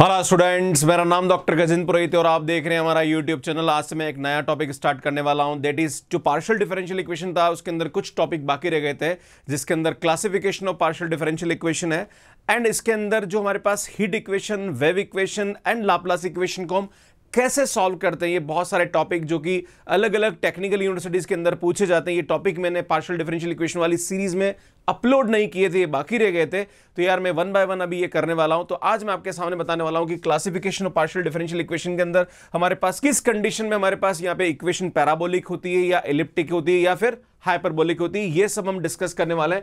hello students मेरा नाम doctor Gajendra पुरोहित और आप देख रहे हैं हमारा यूट्यूब चैनल आज से मैं एक नया टॉपिक स्टार्ट करने वाला हूं दैट इज जो पार्शियल डिफरेंशियल इक्वेशन था उसके अंदर कुछ टॉपिक बाकी रह गए थे जिसके अंदर classification of partial differential equation है एंड इसके अंदर जो हमारे पास heat equation wave equation and Laplace equation को हम कैसे सॉल्व करते हैं ये बहुत सारे टॉपिक जो कि अलग अलग टेक्निकल यूनिवर्सिटीज़ के अंदर पूछे जाते हैं ये टॉपिक मैंने पार्शियल डिफरेंशियल इक्वेशन वाली सीरीज़ में अपलोड नहीं किए थे ये बाकी रह गए थे तो यार मैं वन बाय वन अभी ये करने वाला हूं तो आज मैं आपके सामने बताने वाला हूं कि classification of partial differential equation के अंदर हमारे पास किस कंडीशन में हमारे पास यहाँ पे इक्वेशन पैराबोलिक होती है या इलिप्टिक होती है या फिर हाइपरबोलिक होती है ये सब हम डिस्कस करने वाले हैं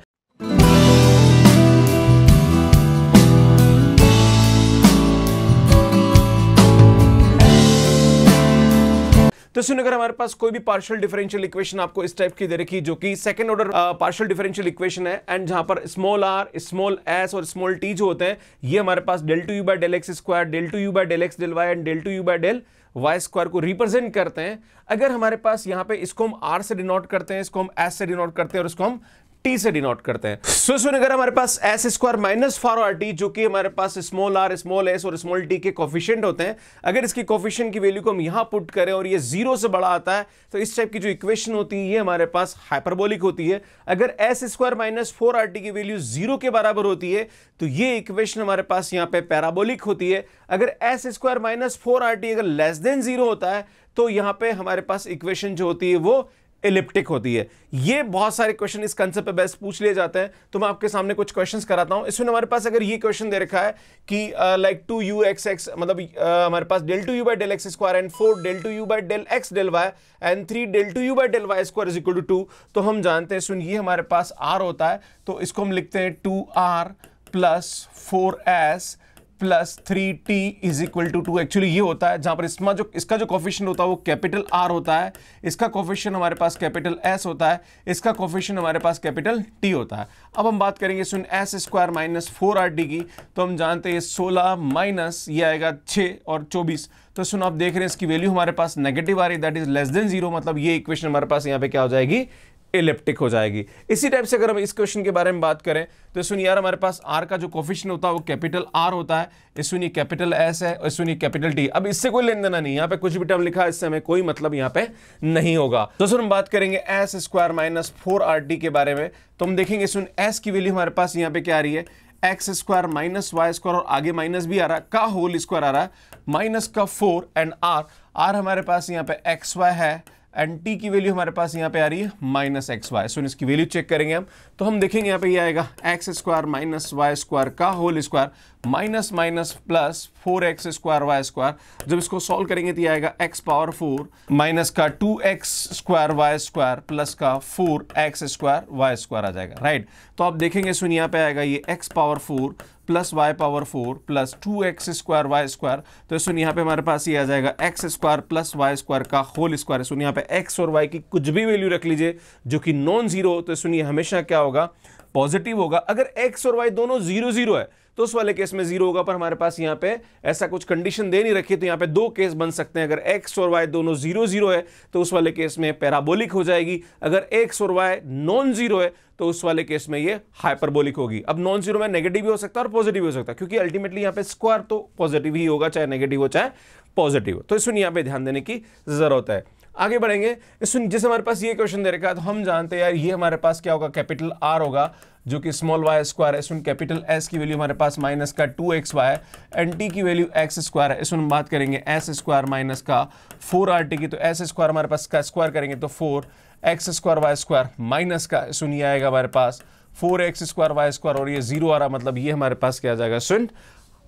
तो सुन अगर हमारे पास कोई भी पार्शियल डिफरेंशियल इक्वेशन आपको इस टाइप की दे रखी जो कि second order partial differential equation है एंड जहां पर स्मॉल आर स्मॉल एस और स्मॉल टी जो होते हैं ये हमारे पास del two u by del x square del two u by del x del y and del two u by del y square को रिप्रेजेंट करते हैं अगर हमारे पास यहाँ पे इसको हम आर से डिनोट करते हैं इसको हम एस से डिनोट करते हैं और इसको हम टी से डिनोट करते हैं सो so, अगर हमारे पास s square minus four r t जो कि हमारे पास स्मॉल आर स्मॉल एस और स्मॉल टी के कॉफिशियंट होते हैं अगर इसकी कॉफिशियंट की वैल्यू को हम यहां पुट करें और ये जीरो से बड़ा आता है तो इस टाइप की जो इक्वेशन होती है ये हमारे पास हाइपरबोलिक होती है अगर s square minus four R T की वैल्यू जीरो के बराबर होती है तो ये इक्वेशन हमारे पास यहाँ पे पैराबोलिक होती है अगर s square minus four are t अगर लेस देन जीरो होता है तो यहाँ पे हमारे पास इक्वेशन जो होती है वो इलिप्टिक होती है ये बहुत सारे क्वेश्चन इस कंसेप्ट पे बेस्ट पूछ लिए जाते हैं तो मैं आपके सामने कुछ क्वेश्चंस कराता हूं इसमें हमारे पास अगर ये क्वेश्चन दे रखा है कि like two u x x मतलब uh, हमारे पास del two u by del x square and four del two u by del x del y and three del two u by del y square is equal to two तो हम जानते हैं सुन ये हमारे पास are होता है तो इसको हम लिखते हैं two r plus four s plus three t is equal to two actually ये होता है जहां पर इसमें जो इसका जो कॉफिशन होता है वो कैपिटल आर होता है इसका कॉफिशन हमारे पास कैपिटल एस होता है इसका कॉफिशन हमारे पास कैपिटल टी होता है अब हम बात करेंगे सुन s square minus four r d की तो हम जानते हैं सोलह माइनस ये आएगा छः और चौबीस तो सुन आप देख रहे हैं इसकी वैल्यू हमारे पास नेगेटिव आ रही that is less than zero मतलब ये इक्वेशन हमारे पास यहाँ पे क्या हो जाएगी इलेप्टिक हो जाएगी इसी टाइप से अगर हम इस क्वेश्चन के बारे में बात करें तो सुनिए यार हमारे पास आर का जो कोफिशन होता है वो कैपिटल आर होता है इस सुनिए कैपिटल एस है और सुनिए कैपिटल डी अब इससे कोई लेन देना नहीं यहाँ पे कुछ भी टर्म लिखा है इससे हमें कोई मतलब यहाँ पे नहीं होगा तो हम बात करेंगे S square minus four r d के बारे में तो हम देखेंगे सुन एस की वैल्यू हमारे पास यहाँ पे क्या आ रही है x square minus y square और आगे माइनस भी आ रहा है का होल स्क्वायर आ रहा है माइनस का फोर एंड आर आर हमारे पास यहाँ पे एक्स वाई है एंड टी की वैल्यू हमारे पास यहाँ पे आ रही है माइनस एक्स वाई सो इसकी वैल्यू चेक करेंगे हम तो हम देखेंगे यहाँ पे ये आएगा x square minus y square का whole square minus minus plus four x square y square जब इसको सॉल्व करेंगे तो ये आएगा एक्स पावर फोर माइनस का two x square y square plus का four x square y square आ जाएगा राइट तो आप देखेंगे सुन यहाँ पे आएगा ये x power four plus y power four plus two x square y square तो सुन यहाँ पे हमारे पास ये आ जाएगा x square plus y square का होल स्क्वायर सुन यहाँ पे एक्स और वाई की कुछ भी वैल्यू रख लीजिए जो कि नॉन जीरो तो सुनिए हमेशा क्या होगा पॉजिटिव होगा अगर एक्स और वाई दोनों जीरो जीरो है तो उस वाले केस में जीरो होगा पर हमारे पास यहाँ पे ऐसा कुछ कंडीशन दे नहीं रखी तो यहाँ पे दो केस बन सकते हैं अगर एक्स और वाई दोनों जीरो जीरो है तो उस वाले केस में पैराबोलिक हो जाएगी अगर एक्स और वाई नॉन जीरो है तो उस वाले केस में ये हाइपरबोलिक होगी अब नॉन जीरो में नेगेटिव भी हो सकता है और पॉजिटिव भी हो सकता है क्योंकि अल्टीमेटली यहाँ पे स्क्वायर तो पॉजिटिव ही होगा चाहे नेगेटिव हो चाहे पॉजिटिव हो तो इस यहाँ पे ध्यान देने की जरूरत है आगे बढ़ेंगे इस जैसे हमारे पास ये क्वेश्चन दे रखा है तो हम जानते हैं यार ये हमारे पास क्या होगा कैपिटल आर होगा जो कि स्मॉल वाई स्क्वायर है इसमें कैपिटल एस की वैल्यू हमारे पास माइनस का two x y and t की वैल्यू एक्स स्क्वायर है इसमें हम बात करेंगे एस स्क्वायर माइनस का फोर आर टी की तो एस स्क्वायर हमारे पास का स्क्वायर करेंगे तो four x square y square minus का सुन ये आएगा हमारे पास four x square y square और ये जीरो आ रहा मतलब ये हमारे पास क्या जाएगा सुन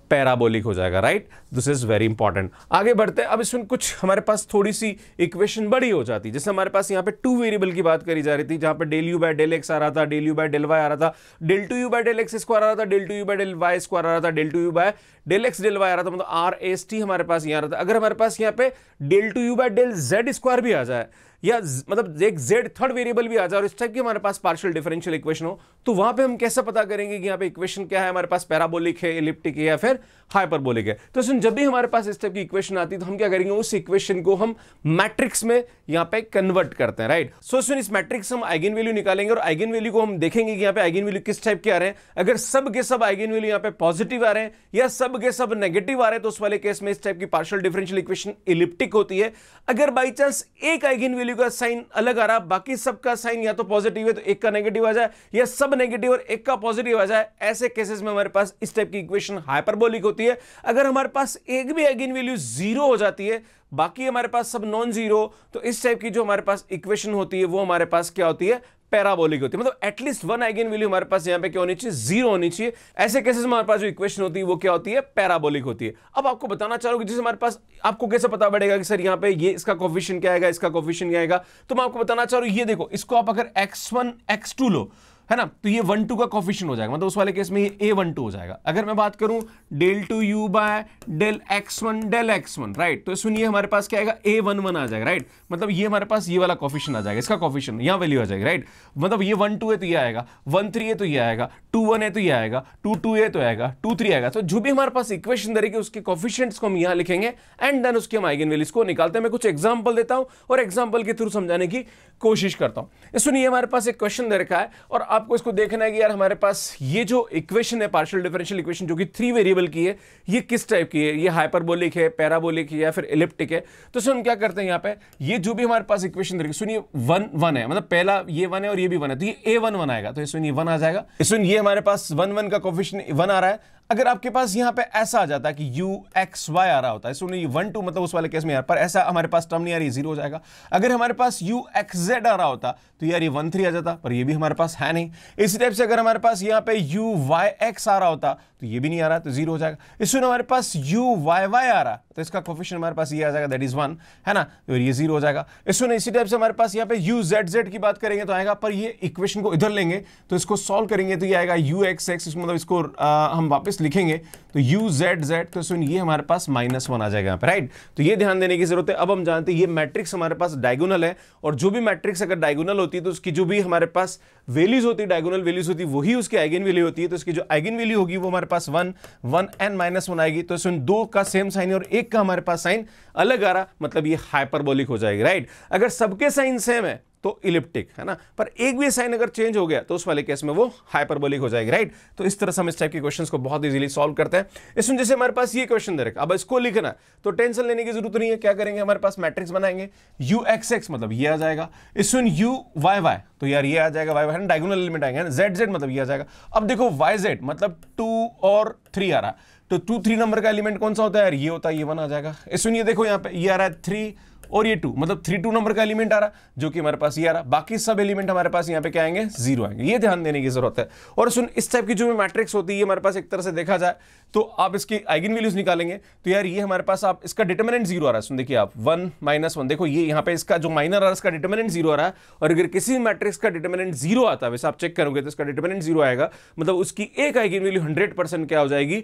पैराबोलिक हो जाएगा right this is very important आगे बढ़ते हैं अब इसमें कुछ हमारे पास थोड़ी सी इक्वेशन बड़ी हो जाती है जैसे हमारे पास यहाँ पे टू वेरिएबल की बात करी जा रही थी जहाँ पे del u by del x आ रहा था del u by del y आ रहा था del two u by del x square आ रहा था del two u by del y square आ रहा था del two u by del x del y आ रहा था मतलब आर एस टी हमारे पास यहाँ आ रहा था अगर हमारे पास यहाँ पे del two u by del z square भी आ जाए या मतलब एक जेड थर्ड वेरिएबल भी आ जाए और इस टाइप की हमारे पास पार्शियल डिफरेंशियल इक्वेशन हो तो वहां पे हम कैसे पता करेंगे कि यहाँ पे इक्वेशन क्या है हमारे पास पैराबोलिक है इलिप्टिक है या फिर हाइपरबोलिक है तो सुन जब भी हमारे पास इस टाइप की इक्वेशन आती है तो हम क्या करेंगे उस इक्वेशन को हम मैट्रिक्स में यहाँ पे कन्वर्ट करते हैं राइट सो सुन इस मैट्रिक्स हम आइगन वैल्यू निकालेंगे और आइगन वैल्यू को हम देखेंगे कि यहाँ पे आइगन वैल्यू किस टाइप के आ रहे हैं अगर सब के सब आइगन वैल्यू यहाँ पे पॉजिटिव आ रहे हैं या सब के सब नेगेटिव आ रहे हैं तो उस वाले केस में इस टाइप की पार्शियल डिफरेंशियल इक्वेशन इलिप्टिक होती है अगर बाई चांस एक आइगन वैल्यू वैल्यू का साइन अलग आ रहा बाकी सबका साइन या तो पॉजिटिव है तो एक का नेगेटिव आ जाए या सब नेगेटिव और एक का पॉजिटिव आ जाए ऐसे केसेस में हमारे पास इस टाइप की इक्वेशन हाइपरबोलिक होती है अगर हमारे पास एक भी एगिन वैल्यू जीरो हो जाती है बाकी हमारे पास सब नॉन जीरो तो इस टाइप की जो हमारे पास इक्वेशन होती है वो हमारे पास क्या होती है पैराबोलिक होती है मतलब एटलीस्ट वन आइगन वैल्यू हमारे पास यहाँ पे क्या होनी चाहिए जीरो होनी चाहिए ऐसे केसेस में हमारे पास जो इक्वेशन होती है वो क्या होती है पैराबोलिक होती है अब आपको बताना चाह जिससे जैसे हमारे पास आपको कैसे पता पड़ेगा कि सर यहाँ पे ये इसका कॉफिशन क्या आएगा इसका कॉफिशन क्या आएगा तो मैं आपको बताना चाह रहा हूँ ये देखो इसको आप अगर एक्स वन एक्स टू लो है ना तो ये वन टू का कॉफिशन हो जाएगा मतलब उस वाले केस में ये ए वन टू हो जाएगा अगर मैं बात करूं del two u by del x one del x one right तो सुनिए हमारे पास क्या आएगा ए वन वन आ जाएगा राइट मतलब ये हमारे पास ये वाला कॉफिशन आ जाएगा इसका कॉफिशन यहाँ वैल्यू आ जाएगी राइट मतलब ये वन टू है तो ये आएगा वन थ्री है तो ये आएगा टू वन है तो ये आएगा टू टू है तो आएगा टू थ्री आएगा तो जो भी हमारे पास इक्वेशन दरेगी उसके कॉफिशियंट को हम यहाँ लिखेंगे एंड देन उसके हम आइगन वैल्यू को निकालते हैं मैं कुछ एग्जाम्पल देता हूँ और एग्जाम्पल के थ्रू समझाने की कोशिश करता हूँ सुनिए हमारे पास एक क्वेश्चन दे रखा है और आपको इसको देखना है कि यार हमारे पास ये जो इक्वेशन है पार्शियल डिफरेंशियल इक्वेशन जो कि थ्री वेरिएबल की है ये किस टाइप की है ये हाइपरबोलिक है पैराबोलिक है या फिर इलिप्टिक है तो सर हम क्या करते हैं यहाँ पे ये जो भी हमारे पास इक्वेशन देखिए सुनिए वन वन है मतलब पहला ये वन है और ये भी वन है तो ये ए वन वन आएगा तो सुनिए वन आ जाएगा सुनिए ये हमारे पास वन वन का कॉफिशन वन आ रहा है अगर आपके पास यहाँ पे ऐसा आ जाता कि यू एक्स वाई आ रहा होता है ये वन टू मतलब उस वाले केस में यार पर ऐसा हमारे पास टर्म नहीं आ रही जीरो हो जाएगा अगर हमारे पास यू एक्स जेड आ रहा होता तो यार ये वन थ्री आ जाता पर ये भी हमारे पास है नहीं इसी टाइप से अगर हमारे पास यहाँ पे यू वाई एक्स आ रहा होता तो ये भी नहीं आ रहा तो जीरो हो जाएगा इस हमारे पास यू वाई वाई आ रहा तो इसका क्वेश्चन हमारे पास ये आ जाएगा दैट इज वन है ना तो ये जीरो हो जाएगा इस इसी टाइप से हमारे पास यहाँ पे यू जेड जेड की बात करेंगे तो आएगा पर ये इक्वेशन को इधर लेंगे तो इसको सॉल्व करेंगे तो ये आएगा यू एक्स एक्स मतलब इसको हम वापस लिखेंगे तो यू जेड जेड तो सुन ये हमारे पास माइनस वन आ जाएगा यहाँ पे राइट तो ये ध्यान देने की जरूरत है अब हम जानते हैं ये मैट्रिक्स हमारे पास डायगोनल है और जो भी मैट्रिक्स अगर डायगोनल होती है तो उसकी जो भी हमारे पास वैल्यूज होती है डायगोनल वैल्यूज होती है वही उसकी आइगन वैल्यू होती है तो उसकी जो आइगन वैल्यू होगी वो हमारे पास one one n minus one आएगी तो सुन दो का सेम साइन है और एक का हमारे पास साइन अलग आ रहा मतलब ये हाइपरबोलिक हो जाएगी राइट अगर सबके साइन सेम है तो इलिप्टिक है ना पर एक भी साइन अगर चेंज हो गया तो उस वाले केस में वो हाइपरबोलिक हो जाएगी राइट तो इस तरह से हम इस टाइप के क्वेश्चन को बहुत इजीली सॉल्व करते हैं इसमें जैसे हमारे पास ये क्वेश्चन दे रखा अब इसको लिखना तो टेंशन लेने की जरूरत नहीं है क्या करेंगे हमारे पास मैट्रिक्स बनाएंगे यू एक्स एक्स मतलब ये आ जाएगा इसमें यू वाई वाई तो यार ये आ जाएगा वाई वाई डायगोनल एलिमेंट आएंगे जेड जेड मतलब ये आ जाएगा अब देखो वाई जेड मतलब टू और थ्री आ रहा तो टू थ्री नंबर का एलिमेंट कौन सा होता है यार ये होता है ये वन आ जाएगा इसमें ये देखो यहाँ पे ये आ रहा है थ्री और ये टू मतलब थ्री टू नंबर का एलिमेंट आ रहा जो कि हमारे पास ये आ रहा बाकी सब एलिमेंट हमारे पास यहाँ पे क्या आएंगे जीरो आएंगे ये ध्यान देने की जरूरत है और सुन इस टाइप की जो मैट्रिक्स होती है हमारे पास एक तरह से देखा जाए तो आप इसकी आइगन वैल्यूज निकालेंगे तो यार ये हमारे पास आप इसका डिटर्मिनेंट जीरो आ रहा है सुन देखिए आप वन माइनस वन देखो ये यहाँ पे इसका जो माइनर आ रहा है इसका डिटर्मिनेंट जीरो आ रहा है और अगर किसी मैट्रिक्स का डिटर्मिनेंट जीरो आता है वैसे आप चेक करोगे तो इसका डिटर्मिनेंट जीरो आएगा मतलब उसकी एक आइगन वैल्यू हंड्रेड क्या हो जाएगी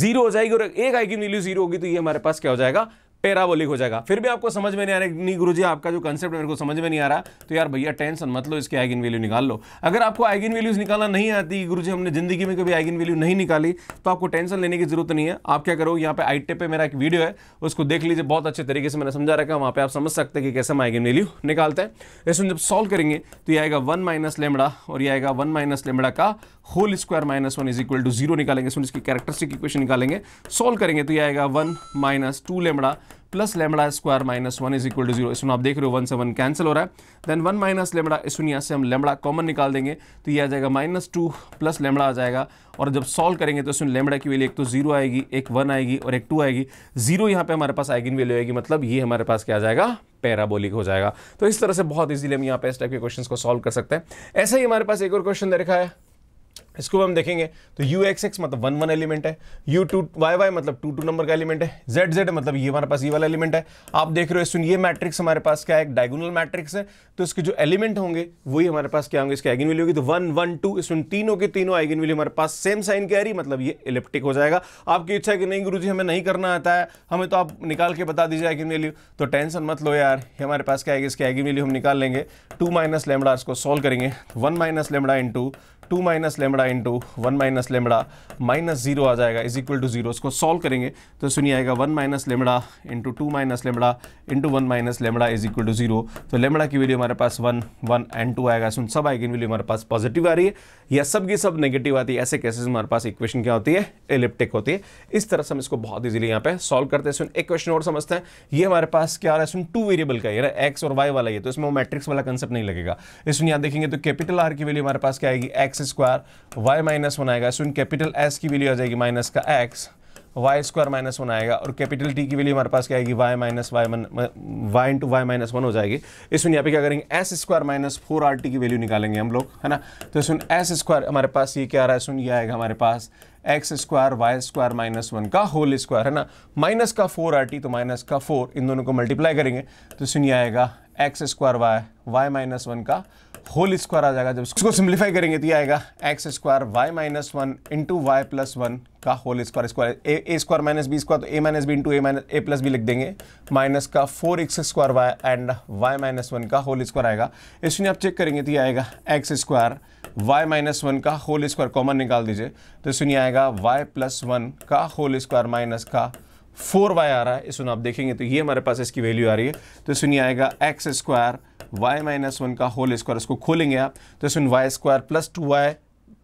जीरो हो जाएगी और एक आइगन वैल्यू जीरो होगी तो ये हमारे पास क्या हो जाएगा पैराबोलिक हो जाएगा फिर भी आपको समझ में नहीं आ रहा नहीं गुरु जी आपका जो कंसेप्ट मेरे को समझ में नहीं आ रहा तो यार भैया टेंशन मत लो इसकी आइगिन वैल्यू निकाल लो अगर आपको आइगिन वैल्यूज निकालना नहीं आती गुरु जी हमने जिंदगी में कभी आइगिन वैल्यू नहीं निकाली तो आपको टेंशन लेने की जरूरत नहीं है आप क्या करो यहाँ पे आई पर मेरा एक वीडियो है उसको देख लीजिए बहुत अच्छे तरीके से मैंने समझा रखा वहाँ पर आप समझ सकते हैं कि कैसे हम आइगिन वैल्यू निकालते हैं इसमें जब सॉल्व करेंगे तो यह आएगा वन माइनस लेमड़ा और यह आएगा वन माइनस लेमड़ा का whole square minus one is equal to zero निकालेंगे इसमें इसकी कैरेक्टरिस्टिक इक्वेशन निकालेंगे सोल्व करेंगे तो यह आएगा one minus two lambda plus lambda square minus one is equal to zero इसमें आप देख रहे हो वन से वन कैंसिल हो रहा है देन वन माइनस लेमड़ा इस यहाँ से हम लेमड़ा कॉमन निकाल देंगे तो ये आ जाएगा माइनस टू प्लस लेमड़ा आ जाएगा और जब सॉल्व करेंगे तो इसमें लेमड़ा की वैल्यू एक तो जीरो आएगी एक वन आएगी और एक टू आएगी जीरो यहाँ पर हमारे पास आइगिन वैल्यू आएगी मतलब ये हमारे पास क्या आ जाएगा पैराबोलिक हो जाएगा तो इस तरह से बहुत ईजिली हम यहाँ पे इस टाइप के क्वेश्चन को सॉल्व कर सकते हैं ऐसे ही हमारे पास एक और क्वेश्चन दे रखा है इसको हम देखेंगे तो यू एक्स एक्स मतलब वन वन एलिमेंट है यू टू वाई वाई मतलब टू टू नंबर का एलिमेंट है जेड जेड मतलब ये हमारे पास ये वाला एलिमेंट है आप देख रहे हो सुन ये मैट्रिक्स हमारे पास क्या है डायगोनल मैट्रिक्स है तो इसके जो एलिमेंट होंगे वही हमारे पास क्या होंगे इसके आइगन वैल्यू होगी तो वन वन टू इसमें तीनों के तीनों आइगन वैल्यू हमारे पास सेम साइन कैरी मतलब ये इलेप्टिक हो जाएगा आपकी इच्छा है कि नहीं गुरु जी हमें नहीं करना आता है हमें तो आप निकाल के बता दीजिए आइगन वैल्यू तो टेंशन मत लो यार हमारे पास क्या है इसके आइगन वैल्यू हम निकाल लेंगे टू माइनस लेमड़ा इसको सॉल्व करेंगे one minus lambda in two minus lambda lambda into one minus lambda minus zero आ जाएगा इज इक्वल टू जीरो इसको सॉल्व करेंगे तो सुनिए आएगा one minus lambda into two minus lambda into one minus lambda is equal to zero तो lambda की value हमारे पास वन वन एंड टू आएगा सुन सब आएगी वैल्यू हमारे पास पॉजिटिव आ रही है या सब की सब नेगेटिव आती है ऐसे केसेस हमारे पास इक्वेशन क्या होती है एलिप्टिक होती है इस तरह से हम इसको बहुत ईजिली यहाँ पे सॉल्व करते हैं सुन एक क्वेश्चन और समझते हैं ये हमारे पास क्या आ रहा है सुन टू वेरिएबल का है एक्स और वाई वाला ये तो इसमें वो मैट्रिक्स वाला कंसेप्ट नहीं लगेगा इसमें यहाँ देखेंगे तो कैपिटल आर की वैल्यू हमारे पास क्या आएगी x square y minus one आएगा सो इन कैपिटल एस की वैल्यू आ जाएगी माइनस का x y square minus one आएगा और कैपिटल टी की वैल्यू हमारे पास क्या आएगी y minus y one y into y minus one हो जाएगी इसमें यहाँ पे क्या करेंगे S square minus four R T की वैल्यू निकालेंगे हम लोग है ना तो सुन एस स्क्वायर हमारे पास ये क्या आ रहा है सुन ये आएगा हमारे पास x square y square minus one का होल स्क्वायर है ना माइनस का फोर आर टी तो माइनस का फोर इन दोनों को मल्टीप्लाई करेंगे तो सुनिए आएगा x square y y minus one का होल स्क्वायर आ जाएगा जब इसको सिंप्लीफाई करेंगे तो ये आएगा x square y minus one into y plus one का whole square square A square minus B square तो ए minus B into A minus A plus B लिख देंगे माइनस का four x square y and y minus one का whole square आएगा इसमें आप check करेंगे तो ये आएगा x square y minus one का होल स्क्वायर कॉमन निकाल दीजिए तो सुनिए आएगा वाई प्लस वन का होल स्क्वायर माइनस का फोर वाई आ रहा है इसमें आप देखेंगे तो ये हमारे पास इसकी वैल्यू आ रही है तो सुनिए आएगा x square y minus one का होल स्क्वायर इसको खोलेंगे आप तो इसमें y square plus two y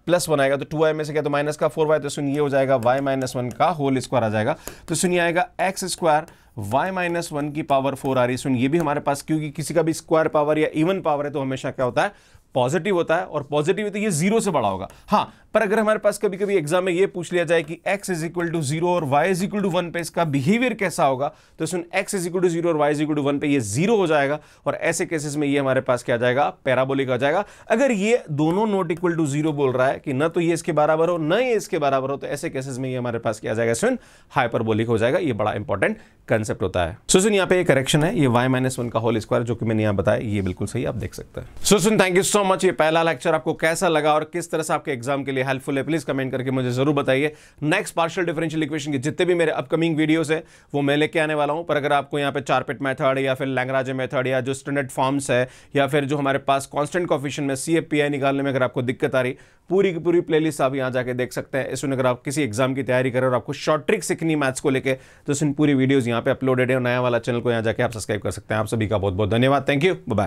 plus one आएगा तो टू वाई में से क्या तो माइनस का फोर वाई तो सुन ये हो जाएगा वाई माइनस वन का होल स्क्वायर आ जाएगा तो सुनिए आएगा x square y minus one की पावर फोर आ रही है सुन ये भी हमारे पास क्योंकि किसी का भी स्क्वायर पावर या इवन पावर है तो हमेशा क्या होता है पॉजिटिव होता है और पॉजिटिव तो ये जीरो से बड़ा होगा हाँ पर अगर हमारे पास कभी कभी एग्जाम में ये पूछ लिया जाए कि x is equal to zero और y is equal to one पे इसका बिहेवियर कैसा होगा तो सुन x is equal to zero और y is equal to one पे ये जीरो हो जाएगा और ऐसे केसेस में ये हमारे पास क्या जाएगा पैराबोलिक आ जाएगा अगर ये दोनों नोट इक्वल टू जीरो बोल रहा है कि न तो ये इसके बराबर हो न ये इसके बराबर हो तो ऐसे केसेस में ये हमारे पास क्या जाएगा सुन हाइपरबोलिक हो जाएगा ये बड़ा इंपॉर्टेंट कंसेप्ट होता है सो सुन यहाँ पे करेक्शन है ये वाई माइनस वन का होल स्क्वायर जो कि मैंने यहाँ बताया ये बिल्कुल सही आप देख सकते हैं सो सुन थैंक यू सो मच ये पहला लेक्चर आपको कैसा लगा और किस तरह से आपके एग्जाम के लिए लिए हेल्पफुल है प्लीज़ कमेंट करके मुझे ज़रूर बताइए नेक्स्ट पार्शल डिफरेंशियल इक्वेशन के जितने भी मेरे अपकमिंग वीडियोस है वो मैं लेके आने वाला हूं पर अगर आपको यहाँ पे चारपेट मेथड या फिर लैंगराजे मेथड या जो स्टैंडर्ड फॉर्म्स है या फिर जो हमारे पास कॉन्स्टेंट कॉफिशन में सी निकालने में अगर आपको दिक्कत आ रही पूरी की पूरी प्लेलिस्ट आप यहाँ जाके देख सकते हैं इसमें अगर आप किसी एग्जाम की तैयारी करें और आपको शॉर्ट ट्रिक सीखनी मैथ्स को लेकर तो इन पूरी वीडियोज़ यहाँ पे अपलोडेड है नया वाला चैनल को यहाँ जाके आप सब्सक्राइब कर सकते हैं आप सभी का बहुत बहुत धन्यवाद थैंक यू बाय